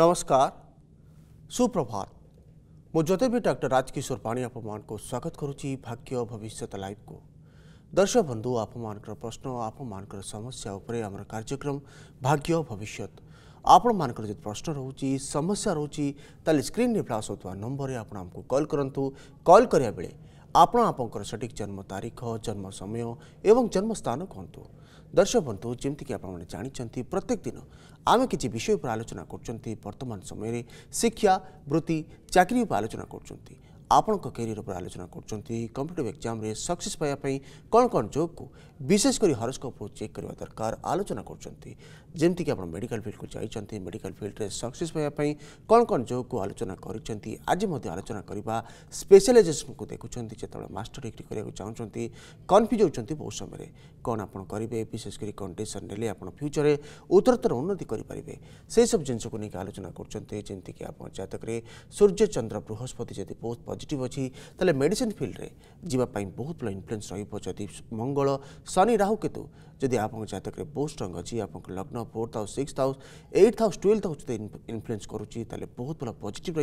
नमस्कार सुप्रभात ମୁଁ ଜ୍ୟୋତିର୍ବିଦ ଡକ୍ଟର ରାଜକିଶୋର ପାଣି ଆପଣମାନଙ୍କୁ ସ୍ୱାଗତ କରୁଛି ଭାଗ୍ୟ ଭବିଷ୍ୟତ ଲାଇଭ୍କୁ ଦର୍ଶକ ବନ୍ଧୁ ଆପଣମାନଙ୍କର ପ୍ରଶ୍ନ ଆପଣମାନଙ୍କର ସମସ୍ୟା ଉପରେ ଆମର କାର୍ଯ୍ୟକ୍ରମ ଭାଗ୍ୟ ଭବିଷ୍ୟତ ଆପଣମାନଙ୍କର ଯଦି ପ୍ରଶ୍ନ ରହୁଛି ସମସ୍ୟା ରହୁଛି ତାହେଲେ ସ୍କ୍ରିନ୍ରେ ଫ୍ଲାସ୍ ହେଉଥିବା ନମ୍ବରରେ ଆପଣ ଆମକୁ କଲ୍ କରନ୍ତୁ କଲ୍ କରିବା ବେଳେ ଆପଣ ଆପଣଙ୍କର ସଠିକ୍ ଜନ୍ମ ତାରିଖ ଜନ୍ମ ସମୟ ଏବଂ ଜନ୍ମସ୍ଥାନ କୁହନ୍ତୁ দর্শক বন্ধু যেমিকি আপনার জাঁচান প্রত্যেক দিন আমি কিছু বিষয় উপরে আলোচনা করছেন বর্তমান সময়ের শিক্ষা বৃত্তি চাকরি উপরে আলোচনা করছেন आपण कैरियर पर आलोचना करम्प्यूटर एक्जाम सक्सेस पाइबा कौन कौन जो को विशेषकर हरस्कोप चेक करने दरकार आलोचना करमती कि आप मेडिकल फिल्ड को जाइंट मेडिकल फिल्ड में सक्से कौन कौन जो को आलोचना करोचना आज आलोचना करवा स्पेशलाइजेसन को देखुं जो मटर डिग्री कराया चाहूँ कन्फ्यूज होती बहुत समय कौन आप करेंगे विशेषकर कंडीशन ने आज फ्यूचर में उत्तरतर उन्नति करेंगे से सब जिनको नहीं आलोचना करमती कि आप जककर सूर्य चंद्र बृहस्पति जी बहुत টিবছি তাহলে মেডিসিন ফিল্ড রে জিবা পাই বহুত ল ইনফুয়েন্স রই পজতি মঙ্গল শনি রাহু কিতো जदि जतक बहुत स्ट्रंग अच्छी आप लग्न fourth house sixth house eighth house twelfth house जो इनफ्लुएंस करुच्चे बहुत भल पजिट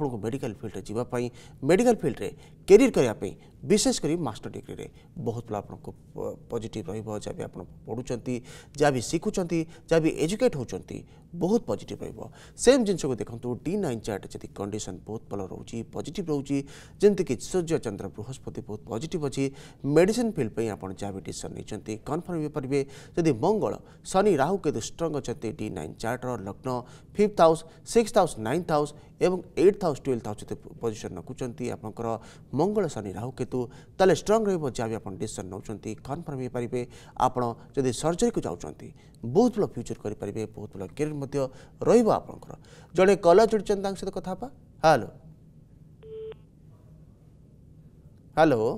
रोक मेडिकल फिल्ड जावाई मेडिकल फिल्ड में कैरियर करने विशेषकर मास्टर डिग्री में बहुत भल आप पजिट रहा भी आप पढ़ुं जहाँ भी शिखुं जहाँ भी एजुकेट होती बहुत पजिट रेम जिनस को देखो डी नाइन चार्ट जदि कंडीशन बहुत भल रोच पजिट रोज जमीक सूर्य चंद्र बृहस्पति बहुत पजिट अच्छी मेडिसीन फिल्ड पर आप जहाँ भी डिशन नहीं कनफर्म ସ୍ଥାପନ ହୋଇପାରିବେ ଯଦି ମଙ୍ଗଳ ଶନି ରାହୁ କେତୁ ଷ୍ଟ୍ରଙ୍ଗ ଅଛନ୍ତି ଡି ନାଇନ୍ ଚାର୍ଟର ଲଗ୍ନ fifth house sixth house ninth house ଏବଂ ଏଇଟ୍ଥ ହାଉସ୍ ଟୁଏଲ୍ଥ ହାଉସ୍ ଯଦି ପୋଜିସନ୍ ରଖୁଛନ୍ତି ଆପଣଙ୍କର ମଙ୍ଗଳ ଶନି ରାହୁ କେତୁ ତାହେଲେ ଷ୍ଟ୍ରଙ୍ଗ ରହିବ ଯାହା ବି ଆପଣ ଡିସିସନ୍ ନେଉଛନ୍ତି କନଫର୍ମ ହୋଇପାରିବେ ଆପଣ ଯଦି ସର୍ଜରୀକୁ ଯାଉଛନ୍ତି ବହୁତ ଭଲ ଫ୍ୟୁଚର୍ କରିପାରିବେ ବହୁତ ଭଲ କ୍ୟାରିୟର ମଧ୍ୟ ରହିବ ଆପଣଙ୍କର ଜଣେ କଲର ଚିଡ଼ୁଛନ୍ତି ତାଙ୍କ ସହିତ କଥା ହେବା ହ୍ୟାଲୋ ହ୍ୟାଲୋ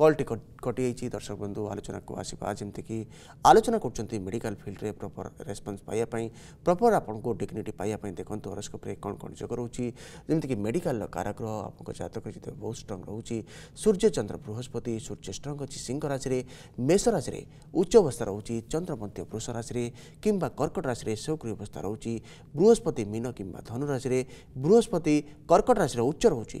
কলটি কটিযাইছি দর্শক বন্ধু আলোচনাকু আসবা যেমিকি আলোচনা করছেন মেডিকাল ফিল্ডে প্রপর রেসপন্স পাইপাই প্রপর আপনার ডিগনিটি পাইপাই দেখুন হরস্কোপে কম কম যোগ রয়েছে যেমিকি মেডিকাল কারাগ্রহ আপনার জাতক যদি বহু স্ট্রং রয়েছে সূর্যচন্দ্র বৃহস্পতি সূর্য স্ট্রং অছি সিংহ রাশি মেষ রাশি উচ্চ অবস্থা রয়েছে চন্দ্র মধ্য বৃষ রাশি কিংবা কর্কট রাশি শৌকরী অবস্থা রয়েছে বৃহস্পতি মীন কিংবা ধনু রাশি বৃহস্পতি কর্কট রাশি উচ্চ রয়েছে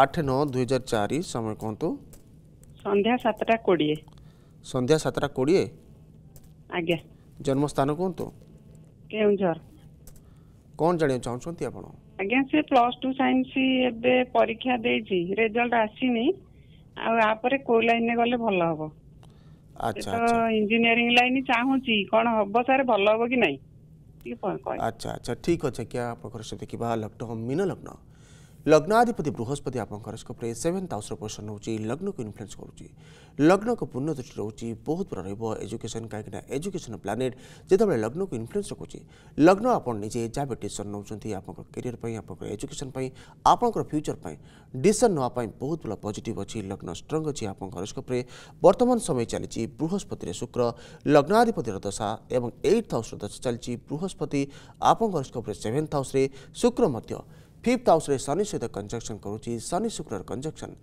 আট ন দুই হাজার চারি সময় কুহতু সন্ধ্যা সাতটা কোড়িয়ে সন্ধ্যা সাতটা কোড়িয়ে আজ্ঞা জন্মস্থান কুহতু কেউঝর কোন জাঁয়া চাহুন আপনার ଆଜ୍ଞା ସେ ପ୍ଲସ୍ ଟୁ ସାଇନ୍ସ ଏବେ ପରୀକ୍ଷା ଦେଇଛି ରେଜଲ୍ଟ ଆସିନି ଆଉ ଆପରେ କୋଉ ଲାଇନରେ ଗଲେ ଭଲ ହବ ଇଞ୍ଜିନିୟରିଂ ଲାଇନ ଚାହୁଁଛି କ'ଣ ହବ ସାର୍ ଭଲ ହବ କି ନାହିଁ ଆଚ୍ଛା ଆଚ୍ଛା ଠିକ୍ ଅଛି କ୍ୟା ଆପଣଙ୍କର ସେ ଦେଖିବା ଲଗ୍ନ ମିନ ଲଗ୍ନ ଲଗ୍ନାଧିପତି ବୃହସ୍ପତି ଆପଣଙ୍କର ସ୍କୋପ୍ରେ ସେଭେନ୍ଥ ହାଉସ୍ର ପୋଜିସନ୍ ରହୁଛି ଲଗ୍ନକୁ ଇନଫ୍ଲୁଏନ୍ସ କରୁଛି ଲଗ୍ନକୁ ପୂର୍ଣ୍ଣ ଦୃଷ୍ଟି ରହୁଛି ବହୁତ ବଡ଼ ରହିବ ଏଜୁକେସନ୍ କାହିଁକିନା ଏଜୁକେସନ୍ ପ୍ଲାନେଟ୍ ଯେତେବେଳେ ଲଗ୍ନକୁ ଇନଫ୍ଲୁଏନ୍ସ ରଖୁଛି ଲଗ୍ନ ଆପଣ ନିଜେ ଯାହା ଡିସିସନ୍ ନେଉଛନ୍ତି ଆପଣଙ୍କ କ୍ୟାରିୟର୍ ପାଇଁ ଆପଣଙ୍କ ଏଜୁକେସନ୍ ପାଇଁ ଆପଣଙ୍କର ଫ୍ୟୁଚର୍ ପାଇଁ ଡିସିସନ୍ ନେବା ପାଇଁ ବହୁତ ଭଲ ପଜିଟିଭ୍ ଅଛି ଲଗ୍ନ ଷ୍ଟ୍ରଙ୍ଗ ଅଛି ଆପଣଙ୍କ ହରସ୍କୋପ୍ରେ ବର୍ତ୍ତମାନ ସମୟ ଚାଲିଛି ବୃହସ୍ପତିରେ ଶୁକ୍ର ଲଗ୍ନାଧିପତିର ଦଶା ଏବଂ ଏଇଟ୍ ହାଉସ୍ର ଦଶା ଚାଲିଛି ବୃହସ୍ପତି ଆପଣଙ୍କ ହରସ୍କୋପ୍ରେ ସେଭେନ୍ଥ ହାଉସ୍ରେ ଶୁକ୍ର ମଧ୍ୟ ଫିଫ୍ଥ ହାଉସ୍ରେ ଶନି ସହିତ କଞ୍ଜକ୍ସନ୍ କରୁଛି ଶନି ଶୁକ୍ରର କଞ୍ଜକ୍ସନ୍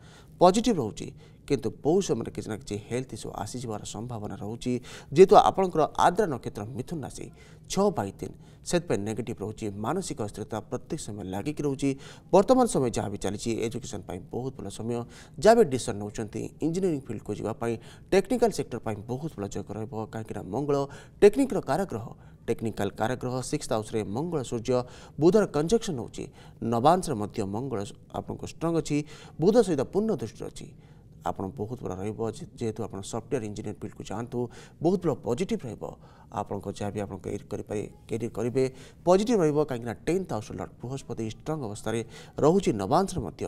ପଜିଟିଭ୍ ରହୁଛି କିନ୍ତୁ ବହୁ ସମୟରେ କିଛି ନା କିଛି ହେଲ୍ଥ ଇସ୍ୟୁ ଆସିଯିବାର ସମ୍ଭାବନା ରହୁଛି ଯେହେତୁ ଆପଣଙ୍କର ଆଦ୍ରା ନକ୍ଷତ୍ର ମିଥୁନ ରାଶି ଛଅ ବାଇ ତିନି ସେଥିପାଇଁ ନେଗେଟିଭ୍ ରହୁଛି ମାନସିକ ଅସ୍ଥିରତା ପ୍ରତ୍ୟେକ ସମୟ ଲାଗିକି ରହୁଛି ବର୍ତ୍ତମାନ ସମୟ ଯାହା ବି ଚାଲିଛି ଏଜୁକେସନ୍ ପାଇଁ ବହୁତ ଭଲ ସମୟ ଯାହା ବି ଡିସିସନ୍ ନେଉଛନ୍ତି ଇଞ୍ଜିନିୟରିଂ ଫିଲ୍ଡକୁ ଯିବା ପାଇଁ ଟେକ୍ନିକାଲ୍ ସେକ୍ଟର ପାଇଁ ବହୁତ ଭଲ ଯୋଗ ରହିବ କାହିଁକିନା ମଙ୍ଗଳ ଟେକ୍ନିକ୍ର କାରଗ୍ରହ ଟେକ୍ନିକାଲ କାରଗ୍ରହ ସିକ୍ସ ହାଉସ୍ରେ ମଙ୍ଗଳ ସୂର୍ଯ୍ୟ ବୁଧର କଞ୍ଜକ୍ସନ୍ ହେଉଛି ନବାଂଶରେ ମଧ୍ୟ ମଙ୍ଗଳ ଆପଣଙ୍କ ଷ୍ଟ୍ରଙ୍ଗ ଅଛି ବୁଧ ସହିତ ପୂର୍ଣ୍ଣ ଦୃଷ୍ଟିରେ ଅଛି ଆପଣ ବହୁତ ଭଲ ରହିବ ଯେହେତୁ ଆପଣ ସଫ୍ଟୱେୟାର ଇଞ୍ଜିନିୟର ଫିଲ୍ଡକୁ ଯାଆନ୍ତୁ ବହୁତ ଭଲ ପଜିଟିଭ୍ ରହିବ আপনক যা বি আপনক এড করি পারি কেরি করিবে পজিটিভ রইব কাইনা 10th হাউস লড় বৃহস্পতি স্ট্রং অবস্থারে রহুচি নবಾಂಶৰ মধ্য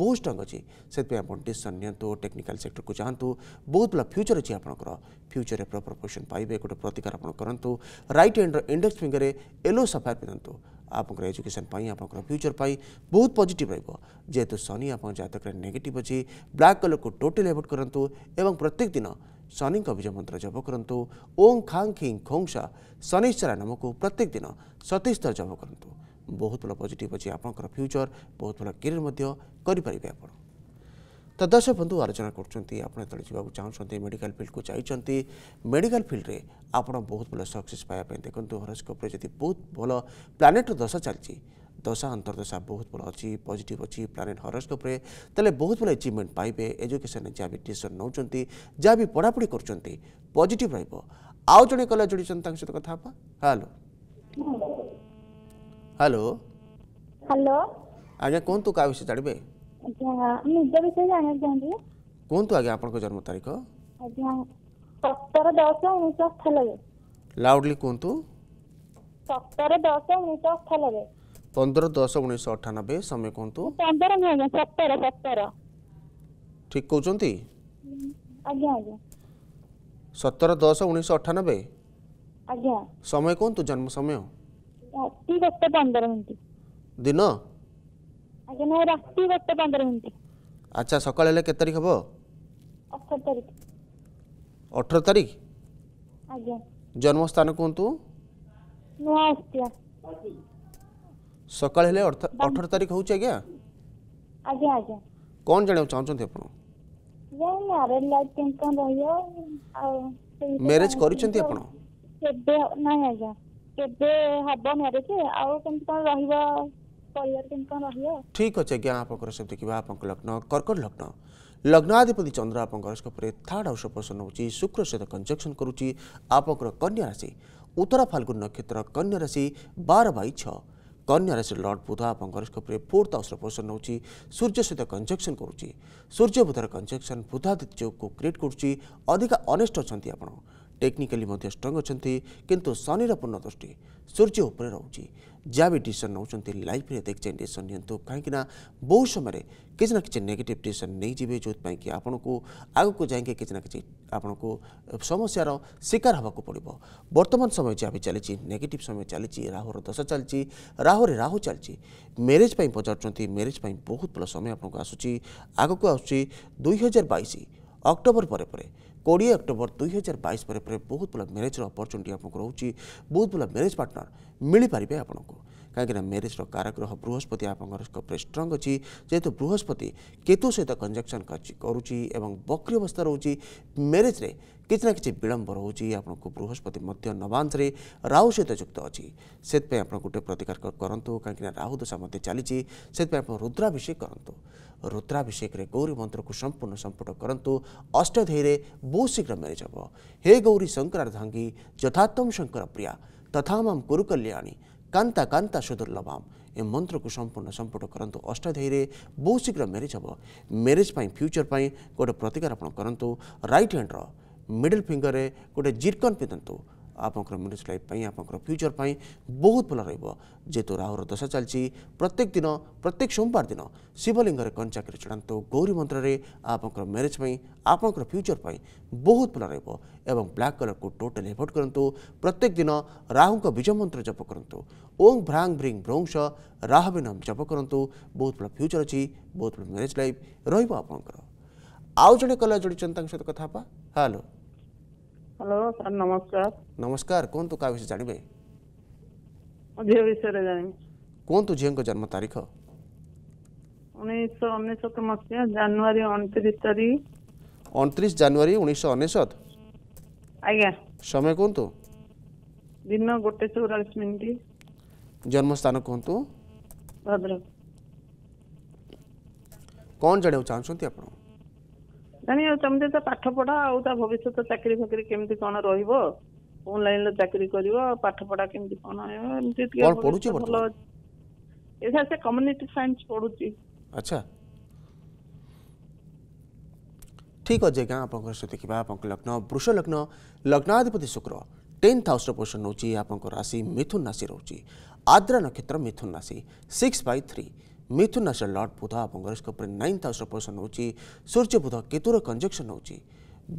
বহুত স্ট্রং আছে সেতে আপন টেশন্যতো টেকনিক্যাল সেক্টৰ কো জানতো বহুত ভাল ফিউচার আছে আপনক ফিউচারে প্ৰপৰ পৰশন পাইবে এটৰ প্ৰতিকাৰ আপন কৰন্ত ৰাইট হেণ্ডৰ ইনডেক্স ফিংগৰে ইলো সফাৰ পিনতো আপনক এডুকেশন পাই আপনক ফিউচার পাই বহুত পজিটিভ হিবো যেতো সনি আপন জাতক নেগেটিভ হজি ব্ল্যাক কালৰক টোটেল এৱৰ্ট কৰন্ত এবং প্ৰত্যেক দিন ଶନିଙ୍କ ବିଜୟ ମନ୍ତ୍ର ଜପ କରନ୍ତୁ ଓଂ ଖାଂ ଖିଂ ଖୋଂସ ଶନିଶ୍ଚରା ନାମକୁ ପ୍ରତ୍ୟେକ ଦିନ ସତେଇଶ ଥର ଜପ କରନ୍ତୁ ବହୁତ ଭଲ ପଜିଟିଭ୍ ଅଛି ଆପଣଙ୍କର ଫ୍ୟୁଚର୍ ବହୁତ ଭଲ କ୍ୟାରିୟର୍ ମଧ୍ୟ କରିପାରିବେ ଆପଣ ତ ଦର୍ଶକ ବନ୍ଧୁ ଆଲୋଚନା କରୁଛନ୍ତି ଆପଣ ଯେତେବେଳେ ଯିବାକୁ ଚାହୁଁଛନ୍ତି ମେଡ଼ିକାଲ ଫିଲ୍ଡକୁ ଯାଇଛନ୍ତି ମେଡ଼ିକାଲ ଫିଲ୍ଡରେ ଆପଣ ବହୁତ ଭଲ ସକ୍ସେସ୍ ପାଇବା ପାଇଁ ଦେଖନ୍ତୁ ହରସ୍କୋପ୍ରେ ଯଦି ବହୁତ ଭଲ ପ୍ଲାନେଟ୍ର ଦଶା ଚାଲିଛି ଦଶା ଅନ୍ତର୍ଦଶା ବହୁତ ଭଲ ଅଛି ପଜିଟିଭ୍ ଅଛି ପ୍ଲାନେଟ୍ ହରସ୍କୋପ୍ରେ ତାହେଲେ ବହୁତ ଭଲ ଏଚିଭମେଣ୍ଟ ପାଇବେ ଏଜୁକେସନ୍ରେ ଯାହା ବି ଡିସିସନ୍ ନେଉଛନ୍ତି ଯାହା ବି ପଢ଼ାପଢ଼ି କରୁଛନ୍ତି ପଜିଟିଭ୍ ରହିବ ଆଉ ଜଣେ କଲେଜ ଯୋଡ଼ିଛନ୍ତି ତାଙ୍କ ସହିତ କଥା ହେବା ହ୍ୟାଲୋ ହ୍ୟାଲୋ ହ୍ୟାଲୋ ଆଜ୍ଞା କୁହନ୍ତୁ କାହା ବିଷୟ ଜାଣିବେ ନିଜ ବିଷୟ ଜାଣିବାକୁ ଚାହୁଁଛି କୁହନ୍ତୁ ଆଜ୍ଞା ଆପଣଙ୍କ ଜନ୍ମ ତାରିଖ ଆଜ୍ଞା ସତର ଦଶ ଉଣେଇଶହ ଅଠାନବେ ଲାଉଡଲି କୁହନ୍ତୁ ସତର ଦଶ ଉଣେଇଶହ ଅଠାନବେ ପନ୍ଦର ଦଶ ଉଣେଇଶହ ଅଠାନବେ ସମୟ କୁହନ୍ତୁ ପନ୍ଦର ନୁହେଁ ସତର ସତର ଠିକ୍ କହୁଛନ୍ତି ଆଜ୍ଞା ଆଜ୍ଞା ସତର ଦଶ ଉଣେଇଶହ ଅଠାନବେ ଆଜ୍ଞା ସମୟ କୁହନ୍ତୁ ଜନ୍ମ ସମୟ ରାତି ଗୋଟେ ପନ୍ଦର ମିନିଟ୍ ଦିନ ଆଜ୍ଞା ନାଇଁ ରାତି ଗୋଟେ ପନ୍ଦର ମିନିଟ୍ ଆଚ୍ଛା ସକାଳ ହେଲେ କେତେ ତାରିଖ ହେବ ଅଠର ତାରିଖ ଅଠର ତାରିଖ ଆଜ୍ଞା ଜନ୍ମସ୍ଥାନ କୁହନ୍ତୁ ନୂଆ ଅଷ୍ଟିଆ ସକାଳ ହେଲେ ଅଠର ତାରିଖ ହେଉଛି ଆଜ୍ଞା ଆଜ୍ଞା ଆଜ୍ଞା କ'ଣ ଜାଣିବାକୁ ଚାହୁଁଛନ୍ତି ଆପଣ ମ୍ୟାରେଜ କରିଛନ୍ତି ଆପଣ କେବେ ନାଇଁ ଆଜ୍ଞା କେବେ ହବ ମ୍ୟାରେଜ ଆଉ କେମିତି କ'ଣ ରହିବ ପରିବାର କେମିତି କ'ଣ ରହିବ ଠିକ୍ ଅଛି ଆଜ୍ଞା ଆପଣଙ୍କର ସେ ଦେଖିବା ଆପଣଙ୍କ ଲଗ୍ନ କର୍କଟ ଲଗ୍ନ ଲଗ୍ନାଧିପତି ଚନ୍ଦ୍ର ଆପଣଙ୍କ ହରସ୍କୋପରେ ଥାର୍ଡ଼ ହାଉସ୍ ଅପରେସନ୍ ହେଉଛି ଶୁକ୍ର ସହିତ କଞ୍ଜକ୍ସନ୍ କରୁଛି ଆପଣଙ୍କର କନ୍ୟା ରାଶି ଉତ୍ତରା ଫାଲ୍ଗୁନ ନକ୍ଷତ୍ର କନ୍ୟା ରାଶି ବାର ବାଇ ଛଅ कन्या राशि लर्ड बुधा बङ्गर स्पोप्रे पूर्त अस्त्रपोषण सूर्य सहित कन्जक्सन गर्छु सूर्य बुधर कन्जक्सन को क्रिएट गर्छु अधिक अनेस्ट अहिले आप টেকনিকালি ମଧ୍ୟ ଷ୍ଟ୍ରଙ୍ଗ ଅଛନ୍ତି କିନ୍ତୁ ଶନିର ପୂର୍ଣ୍ଣଦୃଷ୍ଟି ସୂର୍ଯ୍ୟ ଉପରେ ରହୁଛି ଯାହା ବି ଡିସିସନ୍ ନେଉଛନ୍ତି ଲାଇଫ୍ରେ ଦେଖଯାଇ ଡିସିସନ୍ ନିଅନ୍ତୁ କାହିଁକିନା ବହୁ ସମୟରେ କିଛି ନା କିଛି ନେଗେଟିଭ୍ ଡିସିସନ୍ ନେଇଯିବେ ଯେଉଁଥିପାଇଁ କି ଆପଣଙ୍କୁ ଆଗକୁ ଯାଇକି କିଛି ନା କିଛି ଆପଣଙ୍କୁ ସମସ୍ୟାର ଶିକାର ହେବାକୁ ପଡ଼ିବ ବର୍ତ୍ତମାନ ସମୟ ଯାହା ବି ଚାଲିଛି ନେଗେଟିଭ୍ ସମୟ ଚାଲିଛି ରାହୁର ଦଶା ଚାଲିଛି ରାହୁରେ ରାହୁ ଚାଲିଛି ମ୍ୟାରେଜ୍ ପାଇଁ ପଚାରୁଛନ୍ତି ମ୍ୟାରେଜ୍ ପାଇଁ ବହୁତ ଭଲ ସମୟ ଆପଣଙ୍କୁ ଆସୁଛି ଆଗକୁ ଆସୁଛି ଦୁଇ ହଜାର ବାଇଶ ଅକ୍ଟୋବର ପରେ ପରେ कोड़े अक्टोबर दुई हजार बैस पर बहुत भाग मेरेजर अपरच्युनिटी आपको रोचे बहुत भाग मेरेज पार्टनर मिल पारे आपको କାହିଁକିନା ମ୍ୟାରେଜ୍ର କାରଗ୍ରହ ବୃହସ୍ପତି ଆପଣଙ୍କର ଉପରେ ଷ୍ଟ୍ରଙ୍ଗ ଅଛି ଯେହେତୁ ବୃହସ୍ପତି କେତୁ ସହିତ କଞ୍ଜକ୍ସନ୍ କରୁଛି ଏବଂ ବକ୍ରି ଅବସ୍ଥା ରହୁଛି ମ୍ୟାରେଜ୍ରେ କିଛି ନା କିଛି ବିଳମ୍ବ ରହୁଛି ଆପଣଙ୍କୁ ବୃହସ୍ପତି ମଧ୍ୟ ନବାଂଶରେ ରାହୁ ସହିତ ଯୁକ୍ତ ଅଛି ସେଥିପାଇଁ ଆପଣ ଗୋଟେ ପ୍ରତିକାର କରନ୍ତୁ କାହିଁକିନା ରାହୁ ଦଶା ମଧ୍ୟ ଚାଲିଛି ସେଥିପାଇଁ ଆପଣ ରୁଦ୍ରାଭିଷେକ କରନ୍ତୁ ରୁଦ୍ରାଭିଷେକରେ ଗୌରୀ ମନ୍ତ୍ରକୁ ସମ୍ପୂର୍ଣ୍ଣ ସମ୍ପୂର୍ଣ୍ଣ କରନ୍ତୁ ଅଷ୍ଟଧେୟରେ ବହୁତ ଶୀଘ୍ର ମ୍ୟାରେଜ୍ ହେବ ହେ ଗୌରୀ ଶଙ୍କରାର୍ଦ୍ଧାଙ୍ଗୀ ଯଥାତ୍ମ ଶଙ୍କର ପ୍ରିୟା ତଥା ମାମ୍ କୁରୁ କଲ୍ୟାଣୀ କାନ୍ତା କାନ୍ତା ସୁଦୁର୍ଲଭମ୍ ଏ ମନ୍ତ୍ରକୁ ସମ୍ପୂର୍ଣ୍ଣ ସମ୍ପୁଟ କରନ୍ତୁ ଅଷ୍ଟାଧ୍ୟାୟୀରେ ବହୁତ ଶୀଘ୍ର ମ୍ୟାରେଜ୍ ହେବ ମ୍ୟାରେଜ୍ ପାଇଁ ଫ୍ୟୁଚର୍ ପାଇଁ ଗୋଟେ ପ୍ରତିକାର ଆପଣ କରନ୍ତୁ ରାଇଟ୍ ହ୍ୟାଣ୍ଡର ମିଡ଼ିଲ୍ ଫିଙ୍ଗର୍ରେ ଗୋଟେ ଜିର୍କନ୍ ପିନ୍ଧନ୍ତୁ ଆପଣଙ୍କର ମ୍ୟାରେଜ୍ ଲାଇଫ୍ ପାଇଁ ଆପଣଙ୍କର ଫ୍ୟୁଚର୍ ପାଇଁ ବହୁତ ଭଲ ରହିବ ଯେହେତୁ ରାହୁର ଦଶା ଚାଲିଛି ପ୍ରତ୍ୟେକ ଦିନ ପ୍ରତ୍ୟେକ ସୋମବାର ଦିନ ଶିବଲିଙ୍ଗରେ କଞ୍ଚାକିରି ଚଢ଼ାନ୍ତୁ ଗୌରୀ ମନ୍ତ୍ରରେ ଆପଣଙ୍କର ମ୍ୟାରେଜ୍ ପାଇଁ ଆପଣଙ୍କର ଫ୍ୟୁଚର୍ ପାଇଁ ବହୁତ ଭଲ ରହିବ ଏବଂ ବ୍ଲାକ୍ କଲର୍କୁ ଟୋଟାଲି ଏଭୋଟ୍ କରନ୍ତୁ ପ୍ରତ୍ୟେକ ଦିନ ରାହୁଙ୍କ ବିଜୟ ମନ୍ତ୍ର ଜପ କରନ୍ତୁ ଓଂ ଭ୍ରାଂ ଭ୍ରିଂ ଭ୍ରଂଶ ରାହୁ ବିନମ ଜପ କରନ୍ତୁ ବହୁତ ଭଲ ଫ୍ୟୁଚର୍ ଅଛି ବହୁତ ଭଲ ମ୍ୟାରେଜ୍ ଲାଇଫ୍ ରହିବ ଆପଣଙ୍କର ଆଉ ଜଣେ କଲେ ଯୋଡ଼ିଛନ୍ତି ତାଙ୍କ ସହିତ କଥା ହେବା ହ୍ୟାଲୋ ହ୍ୟାଲୋ ସାର୍ ନମସ୍କାର ନମସ୍କାର କୁହନ୍ତୁ କାହା ବିଷୟରେ ଜାଣିବେ ଝିଅ ବିଷୟରେ ଜାଣିବି କୁହନ୍ତୁ ଝିଅଙ୍କ ଜନ୍ମ ତାରିଖ ଉଣେଇଶହ ଅନେଶତ ମସିହା ଜାନୁଆରୀ ଅଣତିରିଶ ତାରିଖ ଅଣତିରିଶ ଜାନୁଆରୀ ଉଣେଇଶହ ଅନେଶତ ଆଜ୍ଞା ସମୟ କୁହନ୍ତୁ ଦିନ ଗୋଟେ ଚଉରାଳିଶ ମିନିଟ ଜନ୍ମସ୍ଥାନ କୁହନ୍ତୁ ଭଦ୍ରକ କ'ଣ ଜାଣିବାକୁ ଚାହୁଁଛନ୍ତି ଆପଣ ଜାଣି ତମେ ତା ପାଠ ପଢା ଆଉ ତା ଭବିଷ୍ୟତ ଚାକିରି ଫାକିରି କେମିତି କଣ ରହିବ କୋଉ ଲାଇନ ରେ ଚାକିରି କରିବ ପାଠ ପଢା କେମିତି କଣ ଏମିତି ଟିକେ ପଢୁଛି ଭଲ ଏଇଟା ସେ କମ୍ୟୁନିଟି ସାଇନ୍ସ ପଢୁଛି ଆଚ୍ଛା ঠিক অছে আজ্ঞা আপনার সহ দেখা আপনার লগ্ন বৃষ লগ্ন লগ্নাধিপতি শুক্র টেন্থ হাউসর পোজিশন রয়েছে আপনার রাশি মিথুন রাশি রয়েছে আদ্রা নক্ষত্র মিথুন রাশি six by three Mithun lord Budh आपस्क नाइन्थ हाउस र पोसन हुन्छ सूर्य बुध केतुर कन्जेक्सन हुन्छ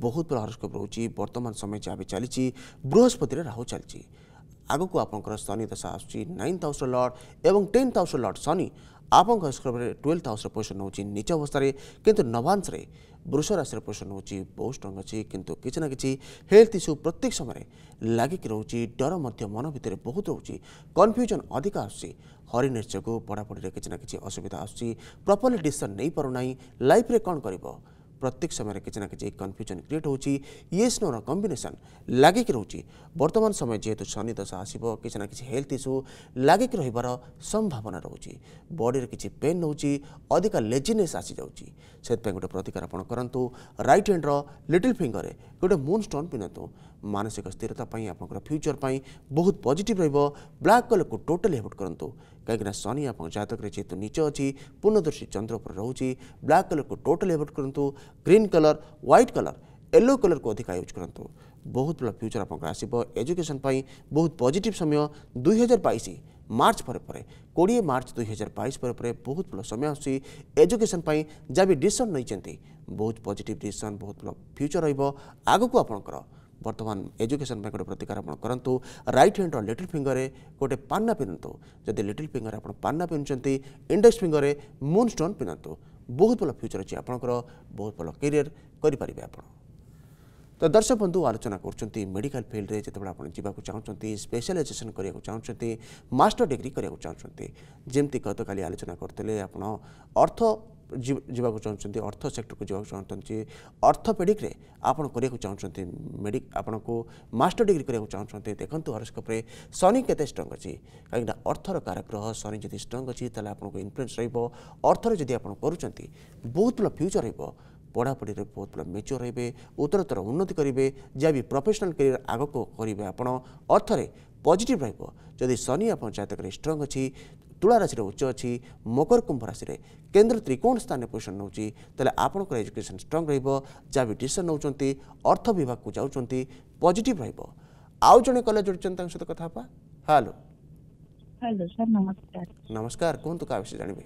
बहुत बढा हरस्क बर्तमान समय जहाँ चाहिँ बृहस्पतिले राहु चाहिँ आगो आपनिदा आसु नाइन्थ हाउस र लर्ड ए टेन्थ हाउस लर्ड शनि शनिप्के टुवेल्भ हाउस र पोजिसन नहुँछ निच अवस्था नवान्से वृषराश प्रश बह स्ट्रङ अस् हेल्थ इसु प्रत्येक समय लाग डर मन भित्र बहुत रहे कन्फ्युजन अधिक आसु हरियौँ पढापढिना कि असुविधा आसु प्रपरली डिसन नै पारु लि ପ୍ରତ୍ୟେକ ସମୟରେ କିଛି ନା କିଛି କନଫ୍ୟୁଜନ୍ କ୍ରିଏଟ୍ ହେଉଛି ଇଏସ୍ ନୋର କମ୍ବିନେସନ୍ ଲାଗିକି ରହୁଛି ବର୍ତ୍ତମାନ ସମୟ ଯେହେତୁ ଶନି ଦଶା ଆସିବ କିଛି ନା କିଛି ହେଲ୍ଥ ଇସ୍ୟୁ ଲାଗିକି ରହିବାର ସମ୍ଭାବନା ରହୁଛି ବଡ଼ିରେ କିଛି ପେନ୍ ହେଉଛି ଅଧିକା ଲେଜିନେସ୍ ଆସିଯାଉଛି ସେଥିପାଇଁ ଗୋଟେ ପ୍ରତିକାର ଆପଣ କରନ୍ତୁ ରାଇଟ୍ ହ୍ୟାଣ୍ଡର ଲିଟିଲ୍ ଫିଙ୍ଗର୍ରେ ଗୋଟେ ମୁନ୍ ଷ୍ଟୋନ୍ ପିନ୍ଧନ୍ତୁ ମାନସିକ ସ୍ଥିରତା ପାଇଁ ଆପଣଙ୍କର ଫ୍ୟୁଚର୍ ପାଇଁ ବହୁତ ପଜିଟିଭ୍ ରହିବ ବ୍ଲାକ୍ କଲର୍କୁ ଟୋଟାଲି ଆଭୋଏଡ଼୍ କରନ୍ତୁ କାହିଁକିନା ଶନି ଆପଣଙ୍କ ଜାତକରେ ଯେହେତୁ ନିଚ ଅଛି ପୂର୍ଣ୍ଣଦର୍ଶୀ ଚନ୍ଦ୍ର ଉପରେ ରହୁଛି ବ୍ଲାକ୍ କଲର୍କୁ ଟୋଟାଲି ଆଭୋଏଡ଼୍ କରନ୍ତୁ green colour white colour yellow କଲର୍କୁ ଅଧିକା ୟୁଜ୍ କରନ୍ତୁ ବହୁତ ଭଲ ଫ୍ୟୁଚର୍ ଆପଣଙ୍କର ଆସିବ ଏଜୁକେସନ୍ ପାଇଁ ବହୁତ ପଜିଟିଭ୍ ସମୟ ଦୁଇହଜାର ବାଇଶ ମାର୍ଚ୍ଚ ପରେ ପରେ କୋଡ଼ିଏ ମାର୍ଚ୍ଚ ଦୁଇହଜାର ବାଇଶ ପରେ ପରେ ବହୁତ ଭଲ ସମୟ ଆସୁଛି ଏଜୁକେସନ୍ ପାଇଁ ଯାହା ବି ଡିସିସନ୍ ନେଇଛନ୍ତି ବହୁତ ପଜିଟିଭ୍ ଡିସିସନ୍ ବହୁତ ଭଲ ଫ୍ୟୁଚର୍ ରହିବ ଆଗକୁ ଆପଣଙ୍କର बर्तान एजुकेशन गएर प्रतिकार आउँछ कन्डु रइट ह्यान्ड र लिटल फिङरे गए पना पिँढन्तु जति लिटल फिङरे आउ पान पिन्धुन्छ इन्डेक्स फिङरे मुनस्टो पिधा बहुत भन्नु फ्यूचर अहिले आपण्ड बहुत भयो क्यारियर गरिपारे आप दर्शक बंधु आलोचना मेडिकल फिल्डले जति बेला आज जुन चाहन्छु स्पेसियाजेसन चाहन्छ मास्टर डिग्री गर्मि गतका आलोचना गर्दै अर्थ जु चाहिँ अर्थ सेक्टरको जुन चाहन्छ अर्थपेडिक आउँछ मेडिक मास्टर डिग्री गर्दा चाहन्छु देख्नु हरस्कोप शनि केते स्ट्रङ अस् कहीँक अर्थर कारग्रह शनिट्रङ अहि त इनफ्लुएन्स र अर्थर जति आउँछ बहुत भए फ्युचर रहेछ पढापढीले बहुत भए मेचोर रहे उत्तरतर उन्नति प्रफेसनाल क्यारियर आगको आप अर्थ पजिटिभ रहेको जिम्मि शनिक स्ट्रङ अहिले তুলা রাশির উচ্চ অছি মকর কুম্ভ রাশিরে কেন্দ্র ত্রিকোণ স্থানে পজিশন নেଉଛି তাহলে আপনার এজুকেশন স্ট্রং রহব যা বি ডিসিশন নেওয়া অর্থ বিভাগকে যাচ্ছেন পজিটিভ রহব আউ জন কলে জড়ছেন তাঙ্ক সহ কথা হবা হ্যালো হ্যালো স্যার নমস্কার নমস্কার কুহতু কাহা বিষয়ে জানবে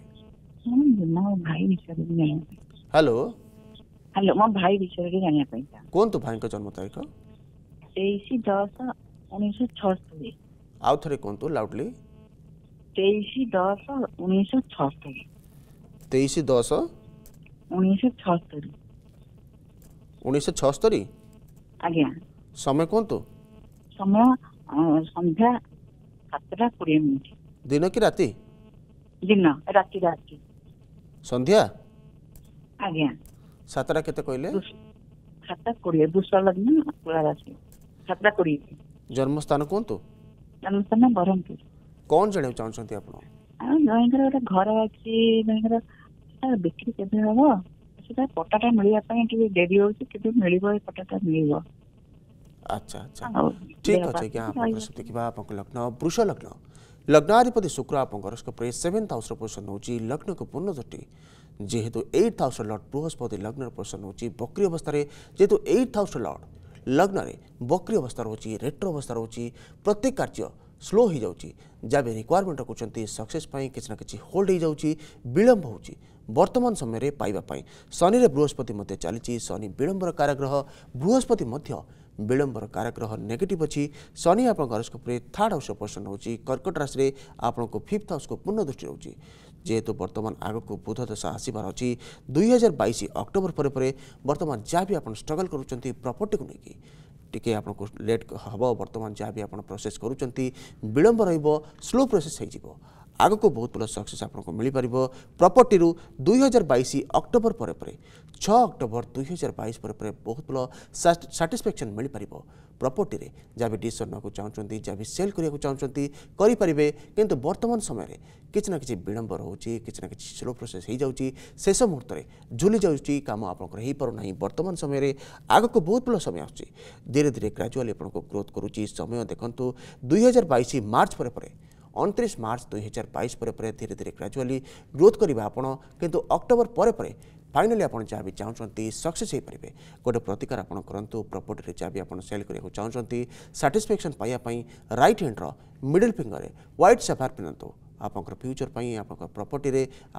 হ্যালো হ্যালো মো ভাই বিষয়ে জানিয়া পাই কুহতু ভাইঙ্ক জন্ম তারিখ তেইশ দশ উনিশশো ছষট্টি আউ থরে কুহতু লাউডলি तेईस दस उन्नीस तेईस दस उन्नीस छहत्तर समय कहतु समय सन्ध्या कोड़े मिनट दिन कि राति दिन राति राति सन्ध्या आज्ञा सातटा केते कहले सातटा कोड़े दूसरा लग्न तुला राशि सातटा कोड़े जन्मस्थान कहतु जन्मस्थान ब्रह्मपुर କଣ ଜାଣିବାକୁ ଚାହୁଁଛନ୍ତି ଆପଣ ଜଣଙ୍କର ଗୋଟେ ଘର ଅଛି ଜଣଙ୍କର ବିକ୍ରି କେବେ ହବ ସେଟା ପଟାଟା ମିଳିବା ପାଇଁ ଟିକେ ଡେରି ହଉଛି କେବେ ମିଳିବ ଏ ପଟାଟା ମିଳିବ ଆଚ୍ଛା ଆଚ୍ଛା ଠିକ୍ ଅଛି ଆଜ୍ଞା ଆପଣଙ୍କର ସେତିକିବା ଆପଣଙ୍କ ଲଗ୍ନ ବୃଷ ଲଗ୍ନ ଲଗ୍ନାଧିପତି ଶୁକ୍ର ଆପଣଙ୍କ ହରସ୍କୋପରେ ସେଭେନ୍ଥ ହାଉସ୍ର ପୋଜିସନ୍ ହେଉଛି ଲଗ୍ନକୁ ପୂର୍ଣ୍ଣଦୃଷ୍ଟି ଯେହେତୁ ଏଇଟ୍ ହାଉସ୍ର ଲର୍ଡ଼ ବୃହସ୍ପତି ଲଗ୍ନର ପୋଜିସନ୍ ହେଉଛି ବକ୍ରି ଅବସ୍ଥାରେ ଯେହେତୁ ଏଇଟ୍ ହାଉସ୍ର ଲର୍ଡ଼ ଲଗ୍ନରେ ବକ୍ରି ଅବସ୍ଥା ରହୁଛି ରେଟ୍ରୋ ଅବସ୍ଥା ରହୁଛି ପ୍ରତ୍ୟେକ କାର୍ଯ୍ୟ स्लो जवयरमेन्ट रुपियाँ सक्सेस पनि किना होल्डि विलम्ब हौँ वर्तमान समय पा शनिर बृहस्पति चाहिँ शनि विलम्बर काह बृहस्पति मध्य विलम्बर काग्रह नेगेटिभ अझ शनिस्कड हाउस अपरसन्न हुन्छ कर्कट राशि फिफ्थ हाउस को पूर्ण दृष्टि दुर्उँछ जिहे बर्तमा को बुध दस आसबार अझै दुई हजार बइस अक्टोबर बर्तान जहाँ स्ट्रगल को प्रपर्टी টিকি আপনার লেଟ୍ হব বর্তমান যা বি আপনার প্রোসেস করছেন বিলম্ব রহব স্লো প্রোসেস হয়ে যাব ଆଗକୁ ବହୁତ ଭଲ ସକ୍ସେସ୍ ଆପଣଙ୍କୁ ମିଳିପାରିବ ପ୍ରପର୍ଟିରୁ ଦୁଇ ହଜାର ବାଇଶ ଅକ୍ଟୋବର ପରେ ପରେ ଛଅ ଅକ୍ଟୋବର ଦୁଇ ହଜାର ବାଇଶ ପରେ ପରେ ବହୁତ ଭଲ ସାଟିସ୍ଫ୍ୟାକ୍ସନ୍ ମିଳିପାରିବ ପ୍ରପର୍ଟିରେ ଯାହା ବି ଡିସ୍ ନେବାକୁ ଚାହୁଁଛନ୍ତି ଯାହା ବି ସେଲ୍ କରିବାକୁ ଚାହୁଁଛନ୍ତି କରିପାରିବେ କିନ୍ତୁ ବର୍ତ୍ତମାନ ସମୟରେ କିଛି ନା କିଛି ବିଳମ୍ବ ରହୁଛି କିଛି ନା କିଛି ସ୍ଲୋ ପ୍ରୋସେସ୍ ହୋଇଯାଉଛି ଶେଷ ମୁହୂର୍ତ୍ତରେ ଝୁଲି ଯାଉଛି କାମ ଆପଣଙ୍କର ହୋଇପାରୁନାହିଁ ବର୍ତ୍ତମାନ ସମୟରେ ଆଗକୁ ବହୁତ ଭଲ ସମୟ ଆସୁଛି ଧୀରେ ଧୀରେ ଗ୍ରାଜୁଆଲି ଆପଣଙ୍କୁ ଗ୍ରୋଥ୍ କରୁଛି ସମୟ ଦେଖନ୍ତୁ ଦୁଇ ହଜାର ବାଇଶ ମାର୍ଚ୍ଚ ପରେ ପରେ ଅଣତିରିଶ ମାର୍ଚ୍ଚ ଦୁଇ ହଜାର ବାଇଶ ପରେ ପରେ ଧୀରେ ଧୀରେ ଗ୍ରାଜୁଆଲି ଗ୍ରୋଥ୍ କରିବା ଆପଣ କିନ୍ତୁ ଅକ୍ଟୋବର ପରେ ପରେ ফাইনালি আপনার যা বি চাহুন সকসেস হয়ে পারে গোটে প্রতিকার আপনার করতু প্রপর্টি যা বি আপনার সেল করা চাহুন সাটিসফ্যাকশন পাইয়া রাইট হ্যান্ডর মিডল ফিঙ্গরে হোয়াইট সাফার পিধু আপনার ফ্যুচর আপনার প্রপর্টি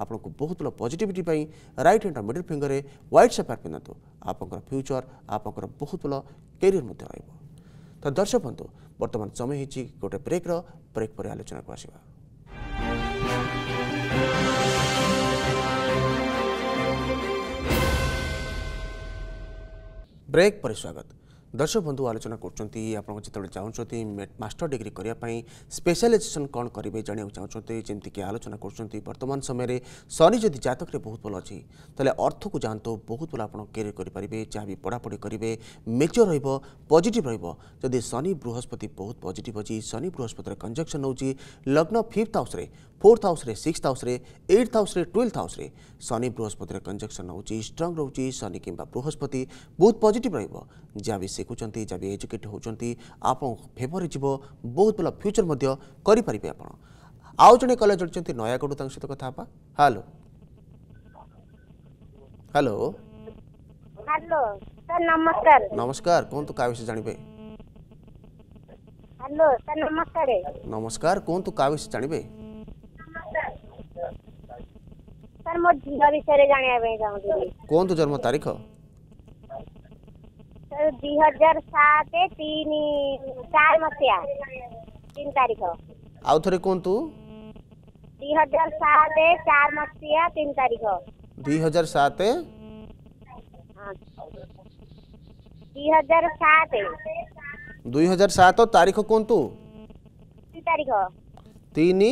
আপনার বহুত পজিটিভিটি রাইট হ্যান্ড মিডল ফিঙ্গরে হোয়াইট সাফার পিধু আপনার ফ্যুচর আপনার বহুত ভাল ক্যারিয়র রহব তো দর্শক বন্ধু বর্তমান সময় হয়েছি গোটে ব্রেক্র ব্রেক পরে আলোচনাকু আসবা ब्रेक पर स्वागत দর্শক বন্ধু আলোচনা করছেন আপনার যেত চাহুতি মাস্টর ডিগ্রি করা স্পেশালাইজেসন কম করবে জাঁয়া চাহুন যেমিকি আলোচনা করছেন বর্তমান সময়ের শনি যদি জাতকরে বহুত ভাল অছি তাহলে অর্থক যাতে বহুত ভাল আপনার কেরিয়ার করে পারে যা বি পড়াপড়ি করবে মেজর রহব পজিটিভ রহব যদি শনি বৃহস্পতি বহুত পজিটিভ অছি শনি বৃহস্পতির কনজকশন হচ্ছে লগ্ন ফিফ্থ হাউসে ফোর্থ হাউসে সিক্সথ হাউসে এইট হাউসে টুয়েলভ হাউসে শনি বৃহস্পতির কনজকশন হচ্ছে স্ট্রং রয়েছে শনি কিংবা বৃহস্পতি বহুত পজিটিভ রহব যা বি সে ଶିଖୁଛନ୍ତି ବି ଏଜୁକେଟ ହେଉଛନ୍ତି ଆପଣ ଫେଭରରେ ଯିବ ବହୁତ ଭଲ ଫ୍ୟୁଚର୍ ମଧ୍ୟ କରିପାରିବେ ଆପଣ ଆଉ ଜଣେ କଲେଜ ଜଡ଼ିଛନ୍ତି ନୟାଗଡ଼ରୁ ତାଙ୍କ ସହିତ କଥା ହେବା ହ୍ୟାଲୋ ହ୍ୟାଲୋ ହ୍ୟାଲୋ ସାର୍ ନମସ୍କାର ନମସ୍କାର କୁହନ୍ତୁ କାହା ବିଷୟରେ ଜାଣିବେ ହ୍ୟାଲୋ ସାର୍ ନମସ୍କାର ନମସ୍କାର କୁହନ୍ତୁ କାହା ବିଷୟରେ ଜାଣିବେ ସାର୍ ମୋ ଝିଅ ବିଷୟରେ ଜାଣିବା ପାଇଁ ଚାହୁଁଥିଲି କୁହନ୍ତୁ ଜନ୍ମ ତାରିଖ ଦୁଇ ହଜାର ସାତ ତିନି ଚାରି ମସିହା ତିନି ତାରିଖ ଆଉ ଥରେ କୁହନ୍ତୁ ଦୁଇ ହଜାର ସାତ ଚାରି ମସିହା ତିନି ତାରିଖ ଦୁଇ ହଜାର ସାତ ଦୁଇ ହଜାର ସାତ ଦୁଇ ହଜାର ସାତ ତାରିଖ କୁହନ୍ତୁ ତାରିଖ ତିନି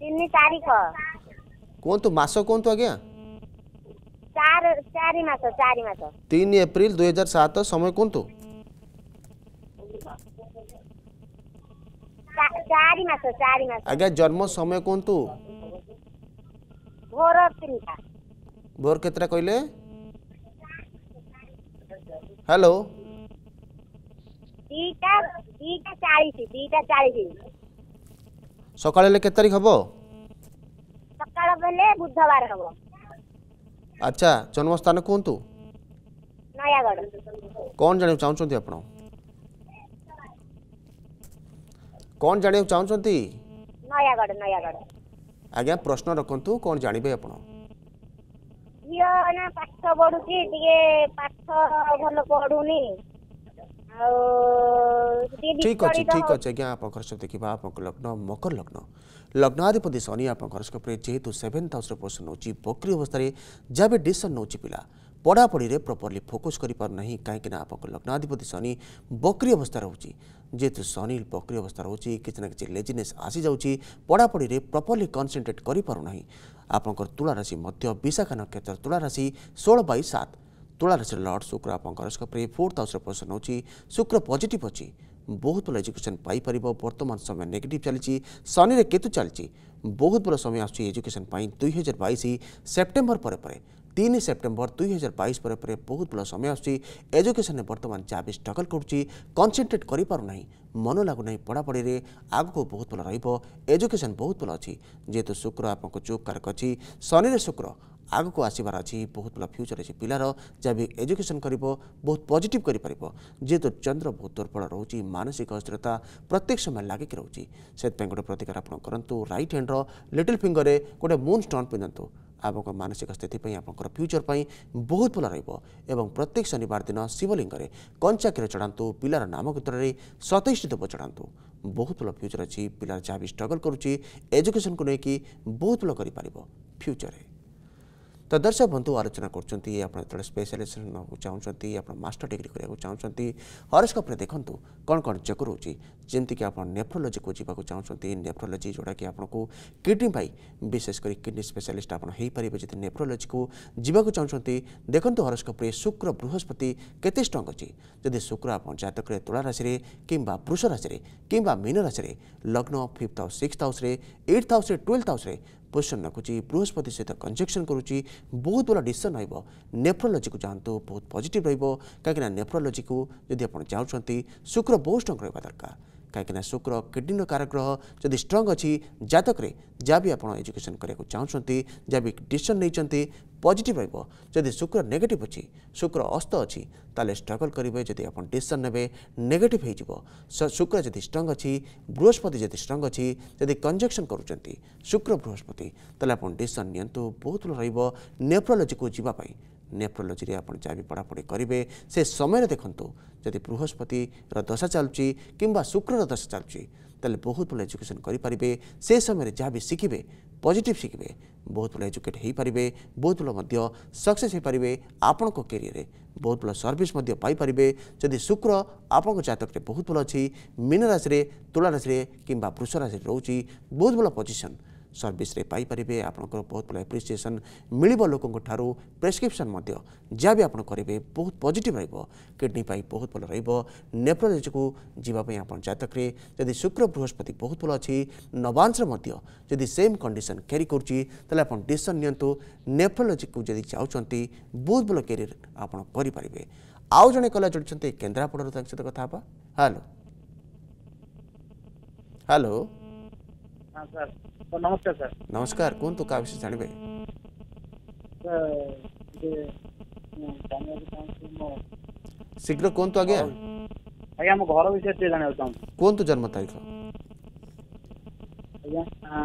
ତିନି ତାରିଖ କୁହନ୍ତୁ ମାସ କୁହନ୍ତୁ ଆଜ୍ଞା ଚାର ଚାରି ମାସ ଚାରି ମାସ ତିନି ଏପ୍ରିଲ ଦୁଇ ହଜାର ସାତ ସମୟ କୁହନ୍ତୁ ଚାରି ମାସ ଚାରି ମାସ ଆଜ୍ଞା ଜନ୍ମ ସମୟ କୁହନ୍ତୁ ଭୋର ତିନିଟା ଭୋର କେତେଟା କହିଲେ ହ୍ୟାଲୋ ଦିଟା ଦିଟା ଚାଳିଶ ଦିଟା ଚାଳିଶ ସକାଳ ହେଲେ କେତେ ତାରିଖ ହବ ସକାଳ ବେଲେ ବୁଧବାର ହବ ଆଚ୍ଛା ଜନ୍ମସ୍ଥାନ କୁହନ୍ତୁ ନୟାଗଡ଼ କ'ଣ ଜାଣିବାକୁ ଚାହୁଁଛନ୍ତି ଆପଣ କ'ଣ ଜାଣିବାକୁ ଚାହୁଁଛନ୍ତି ନୟାଗଡ଼ ନୟାଗଡ଼ ଆଜ୍ଞା ପ୍ରଶ୍ନ ରଖନ୍ତୁ କ'ଣ ଜାଣିବେ ଆପଣ ଝିଅ ନା ପାଠ ପଢୁଛି ଟିକେ ପାଠ ଭଲ ପଢୁନି ଆଉ ଠିକ୍ ଅଛି ଠିକ୍ ଅଛି ଆଜ୍ଞା ଆପଣଙ୍କର ସବୁ ଦେଖିବା ଆପଣଙ୍କ ଲଗ୍ନ ମକର ଲଗ୍ନ लग्नாதிபதி சனி આપકો ઘરસ્કોપરે જેતુ 7th હાઉસરે પ્રશ્ન હોચી બકરી અવસ્થારે જાબે ડિસિશન નોચી પિલા પોડા પડીરે પ્રોપરલી ફોકસ કરી પર નહી કાહી કે આપકો લગ્નாதிபதி சனி બકરી અવસ્થારે હોચી જેતુ સની બકરી અવસ્થારે હોચી કિતના કિતિ લેઝિનેસ આસી જાઉચી પોડા પડીરે પ્રોપરલી કન્સન્ટ્રેટ કરી પર નહી આપકો તુલા રાશિ મધ્ય વિસાખનો ક્ષેત્ર તુલા રાશિ 16 22 7 ତୁଳା ରାଶିର ଲର୍ଡ଼ ଶୁକ୍ର ଆପଣଙ୍କ ହରସ୍କୋପରେ ଫୋର୍ଥ ହାଉସ୍ର ପୋଜିସନ୍ ହେଉଛି ଶୁକ୍ର ପଜିଟିଭ୍ ଅଛି ବହୁତ ଭଲ ଏଜୁକେସନ୍ ପାଇପାରିବ ବର୍ତ୍ତମାନ ସମୟ ନେଗେଟିଭ୍ ଚାଲିଛି ଶନିରେ କେତୁ ଚାଲିଛି ବହୁତ ଭଲ ସମୟ ଆସୁଛି ଏଜୁକେସନ୍ ପାଇଁ ଦୁଇ ହଜାର ବାଇଶ ସେପ୍ଟେମ୍ବର ପରେ ପରେ তিন সেপ্টেম্বর দুই হাজার বাইশ পরে পরে বহুত ভালো সময় আসছে এজুকেশনে বর্তমান যা বি স্ট্রগল করছি কনসেনট্রেট করে পু না মন লাগু না পড়াপড়ি আগুক বহুত ভালো রহব এজুকেশন বহুত ভালো অ যেহেতু শুক্র আপনার যোগ কারক অনি শুক্র आगको आसबार बहुत भन फ्युचर अहिले पिार जि एजुकेशन गरेर बहुत पजिट गरिपार जिरो चन्द्र बहुत दुर्बल मानसिक अस्थिरता प्रत्येक समय लाग्ने गएर प्रतिकार आपु रइट ह्यान्ड र लिटल फिङ्गरे गए मुनस्टो पिन्धा आमको मानसिक स्थिति आउँको फ्युचर पनि बहुत भयो प्रत्येक शनिबार दिन शिवलिङ्गले कञ्चा क्षेत्र चढाँदो पिार नाम कित्र सतैस धुप चढाँदु बहुत भन्नु फ्युचर अहिले पिर जहाँबि स्ट्रगल गरु एजुकेसनको नैक बहुत भयो गरिपार फ्युचरे त दर्शक बन्धु आलोचना गर्छु अनि स्पेसिया नै चाहन्छ मास्टर डिग्री गर्रस्को देख्नु कि जति आप्रोलोजको जुन चाहन्छु नेप्रोल जोडाकि आडनीपाई विशेष गरी किडनी स्पेसियास्ट आइपारे को नेप्रोलि जुन चाहन्छु हरस्कोप शुक्र बृहस्पति केते स्ट्रङ अच्छु जिम्मे शुक्र आप जकले तुलाराशिर कम्बा वृष राशि कम्बा मीन राशि लग्न फिफ्थ हाउस सिक्स हाउस्रे एट हाउसले टुवेल्थ हाउस क्वेसन राख्छ बृहस्पति सहित कन्जेक्सन गर्ुरी बहुत भयो डिसन रहे को जाँतु बहुत पजिट र कहाँक नेफ्रोलको जिउँदै शुक्र दरकार କାହିଁକିନା ଶୁକ୍ର କିଡ଼ନୀର ଗ୍ରହ ଯଦି ଷ୍ଟ୍ରଙ୍ଗ ଅଛି ଜାତକରେ ଯାହା ବି ଆପଣ ଏଜୁକେସନ୍ କରିବାକୁ ଚାହୁଁଛନ୍ତି ଯାହା ବି ଡିସିସନ୍ ନେଇଛନ୍ତି ପଜିଟିଭ୍ ରହିବ ଯଦି ଶୁକ୍ର ନେଗେଟିଭ୍ ଅଛି ଶୁକ୍ର ଅସ୍ତ ଅଛି ତାହେଲେ ଷ୍ଟ୍ରଗଲ୍ କରିବେ ଯଦି ଆପଣ ଡିସିସନ୍ ନେବେ ନେଗେଟିଭ୍ ହୋଇଯିବ ଶୁକ୍ର ଯଦି ଷ୍ଟ୍ରଙ୍ଗ ଅଛି ବୃହସ୍ପତି ଯଦି ଷ୍ଟ୍ରଙ୍ଗ ଅଛି ଯଦି କଞ୍ଜକ୍ସନ୍ କରୁଛନ୍ତି ଶୁକ୍ର ବୃହସ୍ପତି ତାହେଲେ ଆପଣ ଡିସିସନ୍ ନିଅନ୍ତୁ ବହୁତ ଭଲ ରହିବ ନେଫ୍ରୋଲୋଜିକୁ ଯିବା ପାଇଁ ନେଫ୍ରୋଲୋଜିରେ ଆପଣ ଯାହା ବି ପଢ଼ାପଢ଼ି କରିବେ ସେ ସମୟରେ ଦେଖନ୍ତୁ ଯଦି ବୃହସ୍ପତିର ଦଶା ଚାଲୁଛି କିମ୍ବା ଶୁକ୍ରର ଦଶା ଚାଲୁଛି ତାହେଲେ ବହୁତ ଭଲ ଏଜୁକେସନ୍ କରିପାରିବେ ସେ ସମୟରେ ଯାହା ବି ଶିଖିବେ ପଜିଟିଭ୍ ଶିଖିବେ ବହୁତ ଭଲ ଏଜୁକେଟ୍ ହୋଇପାରିବେ ବହୁତ ଭଲ ମଧ୍ୟ ସକ୍ସେସ୍ ହୋଇପାରିବେ ଆପଣଙ୍କ କ୍ୟାରିଅର୍ରେ ବହୁତ ଭଲ ସର୍ଭିସ୍ ମଧ୍ୟ ପାଇପାରିବେ ଯଦି ଶୁକ୍ର ଆପଣଙ୍କ ଜାତକରେ ବହୁତ ଭଲ ଅଛି ମୀନରାଶିରେ ତୁଳାରାଶିରେ କିମ୍ବା ବୃଷ ରାଶିରେ ରହୁଛି ବହୁତ ଭଲ ପୋଜିସନ୍ सर्भिस्रेपारे आप बहुत भएर एप्रिसिएसन मियो लोक ठुलो प्रेसक्रिपसन जहाँबि आए बहुत पजिट रहडनी बहुत भयो र नेप्रोलको जुन आउँ जातक शुक्र बृहस्पति बहुत भयो अझै नवान्सि सेम कन्डिसन क्यारिस तिसन नियु नेप्रोल जाउँ बहुत भन्नु क्यारियर आपारे आउ जे गा जो केन्द्रापडार त हेलो हेलो नमस्कार सर नमस्कार कोणतो काविषयी जाणवे ଶୀଘ୍ର କୁହନ୍ତୁ ଆଜ୍ଞା ଆଜ୍ଞା ଆମ ଘର ବିଷୟରେ ଟିକେ ଜାଣିବାକୁ ଚାହୁଁଛି କୁହନ୍ତୁ ଜନ୍ମ ତାରିଖ ଆଜ୍ଞା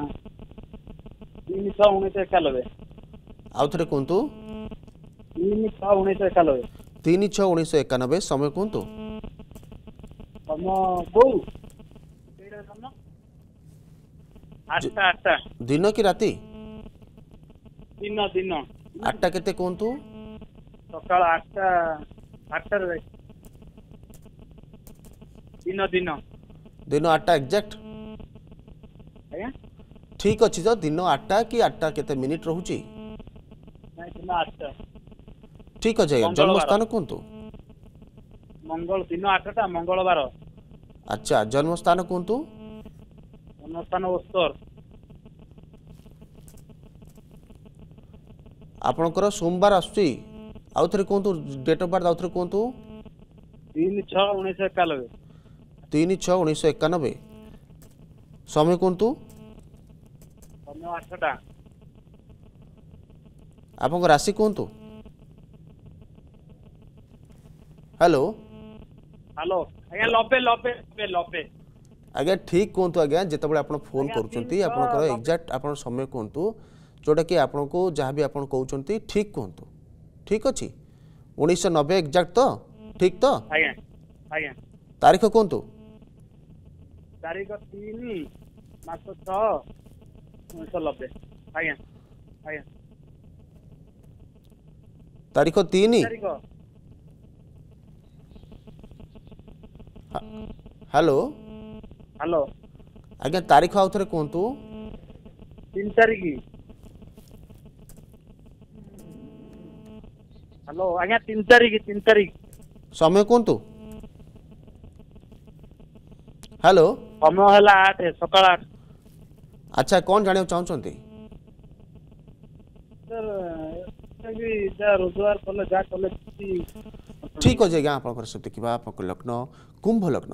ତିନି ଛଅ ଉଣେଇଶହ ଏକାନବେ ଆଉ ଥରେ କୁହନ୍ତୁ ତିନି ଛଅ ଉଣେଇଶହ ଏକାନବେ ତିନି ଛଅ ଉଣେଇଶହ ଏକାନବେ ସମୟ କୁହନ୍ତୁ ତମ ବୋଉ ଆଠଟା ଆଠଟା ଦିନ କି ରାତି ଦିନ ଦିନ ଆଠଟା କେତେ କୁହନ୍ତୁ ସକାଳ ଆଠଟା ଆଠଟାରେ ଦିନ ଦିନ ଦିନ ଆଠଟା ଏକ୍ଜାକ୍ଟ ଆଜ୍ଞା ଠିକ୍ ଅଛି ତ ଦିନ ଆଠଟା କି ଆଠଟା କେତେ ମିନିଟ୍ ରହୁଛି ଦିନ ଆଠଟା ଠିକ୍ ଅଛି ଆଜ୍ଞା ଜନ୍ମସ୍ଥାନ କୁହନ୍ତୁ ମଙ୍ଗଳ ଦିନ ଆଠଟା ମଙ୍ଗଳବାର ଆଚ୍ଛା ଜନ୍ମସ୍ଥାନ କୁହନ୍ତୁ ନୂତନ ଆପଣଙ୍କର ସୋମବାର ଆସୁଛି ଆଉ ଥରେ କୁହନ୍ତୁ ଡେଟ୍ ଅଫ୍ ବାର୍ଥ ଆଉ ଥରେ କୁହନ୍ତୁ ତିନି ଛଅ ଉଣେଇଶହ ଏକାନବେ ତିନି ଛଅ ଉଣେଇଶହ ଏକାନବେ ସମୟ କୁହନ୍ତୁ ସମୟ ଆଠଟା ଆପଣଙ୍କ ରାଶି କୁହନ୍ତୁ ହ୍ୟାଲୋ ହ୍ୟାଲୋ ଆଜ୍ଞା ଲବେ ଲବେ ଲବେ ଲବେ আজ্ঞা ঠিক কুহতু আজ্ঞা যেতবে আপনার ফোন করছেন আপনার এক্জাক্ট আপনার সময় কুহতু যেটা কি আপনার যা বি আপনার কৌন ঠিক কুহতু ঠিক অছি উনিশশো নবে এক্জাক্ট তো ঠিক তো তারিখ কুহতু তারিখ তিন মাস ছ উনিশশো নবে আজ্ঞা আজ্ঞা তারিখ তিন হ্যালো ହ୍ୟାଲୋ ଆଜ୍ଞା ତାରିଖ ଆଉ ଥରେ କୁହନ୍ତୁ ତିନି ତାରିଖ ହ୍ୟାଲୋ ଆଜ୍ଞା ତିନି ତାରିଖ ତିନି ତାରିଖ ସମୟ କୁହନ୍ତୁ ହ୍ୟାଲୋ ସମୟ ହେଲା ଆଠ ସକାଳ ଆଠ ଆଚ୍ଛା କ'ଣ ଜାଣିବାକୁ ଚାହୁଁଛନ୍ତି ରୋଜଗାର କଲେ ଯାହା କଲେ ଠିକ୍ ଅଛି ଆଜ୍ଞା ଆପଣଙ୍କର ସେତିକି ବା ଆପଣଙ୍କ ଲଗ୍ନ କୁମ୍ଭ ଲଗ୍ନ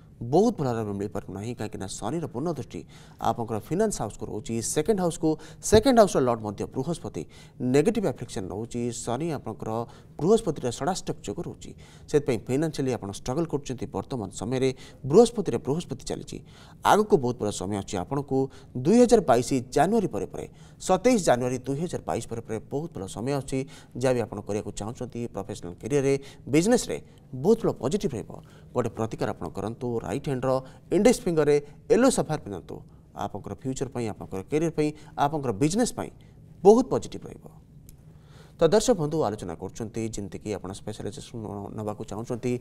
ବହୁତ ଭଲ ଭାବରେ ମିଳିପାରୁନାହିଁ ନାହିଁ କାହିଁକିନା ଶନିର ପୂର୍ଣ୍ଣ ଦୃଷ୍ଟି ଆପଣଙ୍କର ଫିନାନ୍ସ ହାଉସ୍କୁ ରହୁଛି ସେକେଣ୍ଡ ହାଉସ୍କୁ ସେକେଣ୍ଡ ହାଉସ୍ର ଲର୍ଡ଼ ମଧ୍ୟ ବୃହସ୍ପତି ନେଗେଟିଭ୍ ଆଫ୍ଲିକ୍ସନ୍ ରହୁଛି ଶନି ଆପଣଙ୍କର ବୃହସ୍ପତିର ଷଡ଼ାଷ୍ଟକ ଯୋଗ ରହୁଛି ସେଥିପାଇଁ ଫିନାନ୍ସିଆଲି ଆପଣ ଷ୍ଟ୍ରଗଲ୍ କରୁଛନ୍ତି ବର୍ତ୍ତମାନ ସମୟରେ ବୃହସ୍ପତିରେ ବୃହସ୍ପତି ଚାଲିଛି ଆଗକୁ ବହୁତ ବଡ଼ ସମୟ ଅଛି ଆପଣଙ୍କୁ ଦୁଇହଜାର ବାଇଶ ଜାନୁଆରୀ ପରେ ପରେ ସତେଇଶ ଜାନୁଆରୀ ଦୁଇହଜାର ବାଇଶ ପରେ ପରେ ବହୁତ ଭଲ ସମୟ ଅଛି ଯାହା ବି ଆପଣ କରିବାକୁ ଚାହୁଁଛନ୍ତି ପ୍ରଫେସନାଲ୍ କ୍ୟାରିୟରରେ ବିଜନେସ୍ରେ बहुत भयो पजिट रहेको गट प्रतिकार आप रइट ह्यान्ड र इन्डेक्स फिङरे येल्लो सफा पिधा आप्युचर पनि आपरियर पनि आप्र बिजनेसपै बहुत पजिटिभ रहेको तो दर्शक बंधु आलोचना जिम्तिक आपना स्पेसलिजेसन नाको चाहन्छ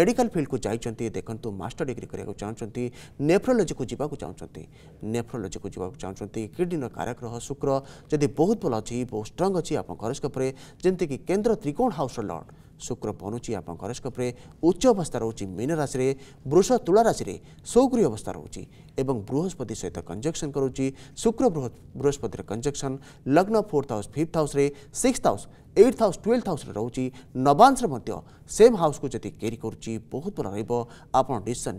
मेडिकल फिल्डको चाहिँ देख्नु मास्टर डिग्री को को गरेकोफ्रोलिएको चाहन्छ नेफ्रोलको जुवा चाहन्छ किडनी काराग्रह शुक्रि बहुत भयो अलिकति बहुत स्ट्रङ अहिले हरेस्कपे जिम्तिक केन्द्र त्रिकोण हाउस र शुक्र बन हरस्कपे उच्च अवस्था रहेछ मेन राशि वृष तुलिर सौग्री अवस्था रहेछ ए बृहस्पति सहित कन्जक्सन गरौँ शुक्र बृहस्पति र कन्जक्सन लग्न फोर्थ हाउस फिफ्थ हाउस्रे six house eight house twelfth हाउसे रोजिची नवान्सेम हाउसु जति क्यारिच बहुत भारहेको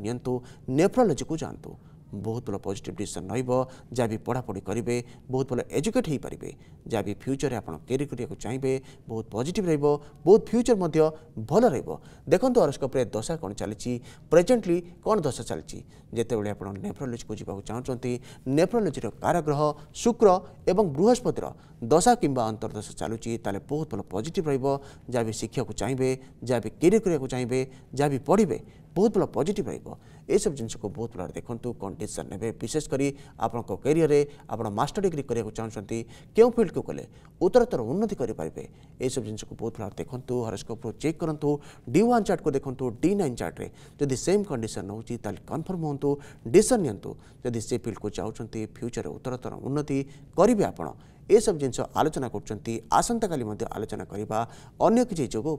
नियतु नेप्रोलि जाँतु ବହୁତ ଭଲ ପଜିଟିଭ୍ ଡିସିସନ୍ ରହିବ ଯାହା ବି ପଢ଼ାପଢ଼ି କରିବେ ବହୁତ ଭଲ ଏଜୁକେଟ୍ ହୋଇପାରିବେ ଯାହା ବି ଫ୍ୟୁଚର୍ରେ ଆପଣ କ୍ୟାରି କରିବାକୁ ଚାହିଁବେ ବହୁତ ପଜିଟିଭ୍ ରହିବ ବହୁତ ଫ୍ୟୁଚର୍ ମଧ୍ୟ ଭଲ ରହିବ ଦେଖନ୍ତୁ ହରସ୍କୋପ୍ରେ ଦଶା କ'ଣ ଚାଲିଛି ପ୍ରେଜେଣ୍ଟଲି କ'ଣ ଦଶା ଚାଲିଛି ଯେତେବେଳେ ଆପଣ ନେଫ୍ରୋଲୋଜିକୁ ଯିବାକୁ ଚାହୁଁଛନ୍ତି ନେଫ୍ରୋଲୋଜିର କାରଗ୍ରହ ଶୁକ୍ର ଏବଂ ବୃହସ୍ପତିର ଦଶା କିମ୍ବା ଅନ୍ତର୍ଦଶା ଚାଲୁଛି ତାହେଲେ ବହୁତ ଭଲ ପଜିଟିଭ୍ ରହିବ ଯାହା ବି ଶିଖିବାକୁ ଚାହିଁବେ ଯାହା ବି କ୍ୟାରିୟର କରିବାକୁ ଚାହିଁବେ ଯାହା ବି ପଢ଼ିବେ बहुत भए पजिट रहेको एसबु जिसको बहुत प्रकार देख्नु कन्डिसन नै विशेष गरी आपरियर आपना मास्र डिग्री गरेको चाहन्छु फिल्ड को कले उतरतर उन्नति गरिपारे एसबु जिनिसक बहुत प्रकार देखा हरस्कप्रो चेक गरुँ डि चार्ट को देख्नु डि नाइन चाट्रे जिम्मि सेम कन्डिसन हुन्छ त कन्फर्म से फिल्ड को फिल्डको फ्यूचर फ्युचर उत्तरतर उन्नति गरे आपन सब जिस आलोचना आसताकाली आलोचना अन्यकि जग्गा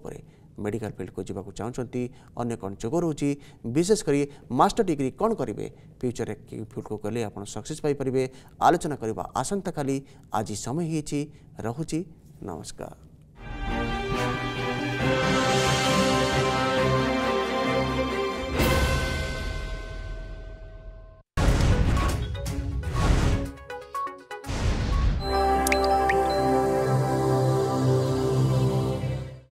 ମେଡ଼ିକାଲ ଫିଲ୍ଡକୁ ଯିବାକୁ ଚାହୁଁଛନ୍ତି ଅନ୍ୟ କ'ଣ ଯୋଗ ରହୁଛି ବିଶେଷ କରି ମାଷ୍ଟର ଡିଗ୍ରୀ କ'ଣ କରିବେ ଫ୍ୟୁଚରରେ କେଉଁ ଫିଲ୍ଡକୁ କଲେ ଆପଣ ସକ୍ସେସ୍ ପାଇପାରିବେ ଆଲୋଚନା କରିବା ଆସନ୍ତାକାଲି ଆଜି ସମୟ ହୋଇଛି ରହୁଛି ନମସ୍କାର